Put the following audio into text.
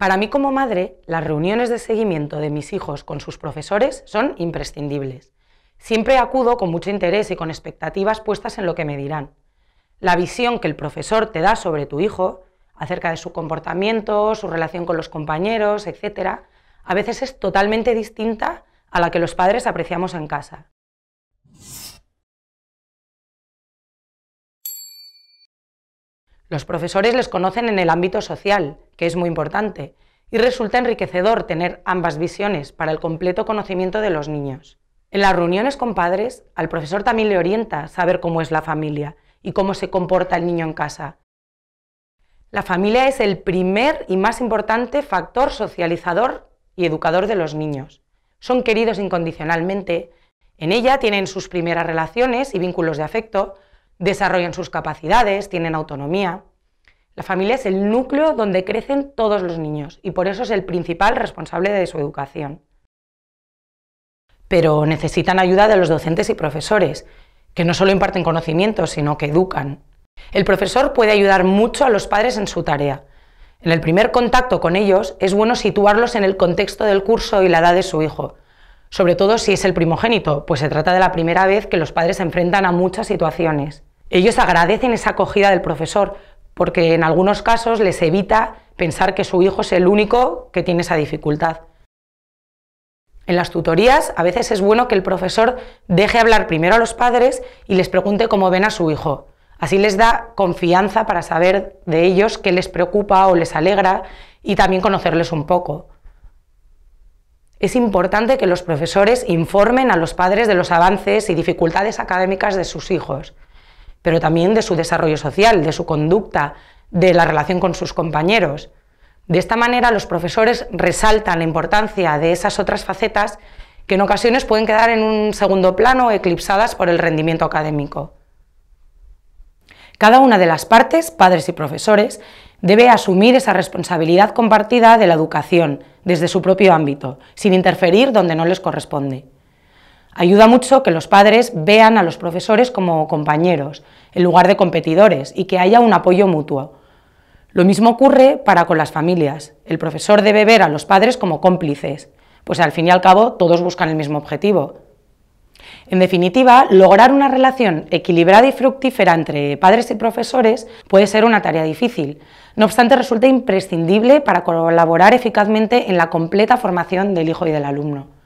Para mí como madre, las reuniones de seguimiento de mis hijos con sus profesores son imprescindibles. Siempre acudo con mucho interés y con expectativas puestas en lo que me dirán. La visión que el profesor te da sobre tu hijo, acerca de su comportamiento, su relación con los compañeros, etc., a veces es totalmente distinta a la que los padres apreciamos en casa. Los profesores les conocen en el ámbito social, que es muy importante, y resulta enriquecedor tener ambas visiones para el completo conocimiento de los niños. En las reuniones con padres, al profesor también le orienta saber cómo es la familia y cómo se comporta el niño en casa. La familia es el primer y más importante factor socializador y educador de los niños. Son queridos incondicionalmente, en ella tienen sus primeras relaciones y vínculos de afecto, desarrollan sus capacidades, tienen autonomía. La familia es el núcleo donde crecen todos los niños y por eso es el principal responsable de su educación. Pero necesitan ayuda de los docentes y profesores, que no solo imparten conocimientos, sino que educan. El profesor puede ayudar mucho a los padres en su tarea. En el primer contacto con ellos es bueno situarlos en el contexto del curso y la edad de su hijo, sobre todo si es el primogénito, pues se trata de la primera vez que los padres se enfrentan a muchas situaciones. Ellos agradecen esa acogida del profesor, porque en algunos casos les evita pensar que su hijo es el único que tiene esa dificultad. En las tutorías a veces es bueno que el profesor deje hablar primero a los padres y les pregunte cómo ven a su hijo. Así les da confianza para saber de ellos qué les preocupa o les alegra y también conocerles un poco. Es importante que los profesores informen a los padres de los avances y dificultades académicas de sus hijos pero también de su desarrollo social, de su conducta, de la relación con sus compañeros. De esta manera, los profesores resaltan la importancia de esas otras facetas que en ocasiones pueden quedar en un segundo plano eclipsadas por el rendimiento académico. Cada una de las partes, padres y profesores, debe asumir esa responsabilidad compartida de la educación desde su propio ámbito, sin interferir donde no les corresponde. Ayuda mucho que los padres vean a los profesores como compañeros, en lugar de competidores, y que haya un apoyo mutuo. Lo mismo ocurre para con las familias. El profesor debe ver a los padres como cómplices, pues al fin y al cabo todos buscan el mismo objetivo. En definitiva, lograr una relación equilibrada y fructífera entre padres y profesores puede ser una tarea difícil. No obstante, resulta imprescindible para colaborar eficazmente en la completa formación del hijo y del alumno.